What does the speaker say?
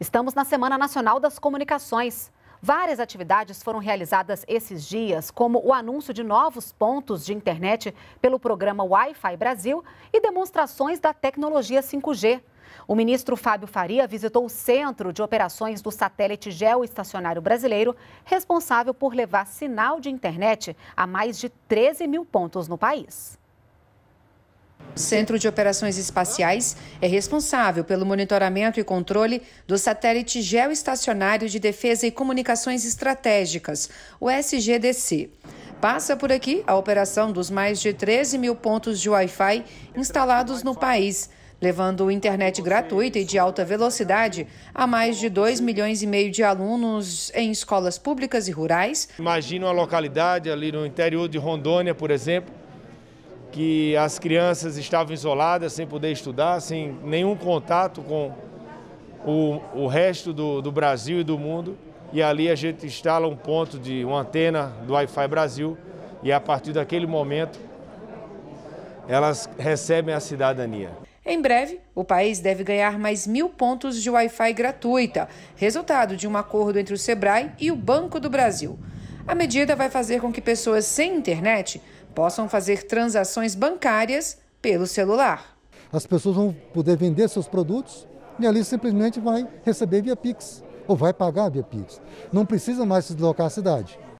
Estamos na Semana Nacional das Comunicações. Várias atividades foram realizadas esses dias, como o anúncio de novos pontos de internet pelo programa Wi-Fi Brasil e demonstrações da tecnologia 5G. O ministro Fábio Faria visitou o Centro de Operações do Satélite Geoestacionário Brasileiro, responsável por levar sinal de internet a mais de 13 mil pontos no país. O Centro de Operações Espaciais é responsável pelo monitoramento e controle do satélite geoestacionário de defesa e comunicações estratégicas, o SGDC. Passa por aqui a operação dos mais de 13 mil pontos de Wi-Fi instalados no país, levando internet gratuita e de alta velocidade a mais de 2 milhões e meio de alunos em escolas públicas e rurais. Imagina uma localidade ali no interior de Rondônia, por exemplo, que as crianças estavam isoladas, sem poder estudar, sem nenhum contato com o, o resto do, do Brasil e do mundo. E ali a gente instala um ponto de uma antena do Wi-Fi Brasil e a partir daquele momento elas recebem a cidadania. Em breve, o país deve ganhar mais mil pontos de Wi-Fi gratuita, resultado de um acordo entre o Sebrae e o Banco do Brasil. A medida vai fazer com que pessoas sem internet possam fazer transações bancárias pelo celular. As pessoas vão poder vender seus produtos e ali simplesmente vai receber via Pix ou vai pagar via Pix. Não precisa mais se deslocar à cidade.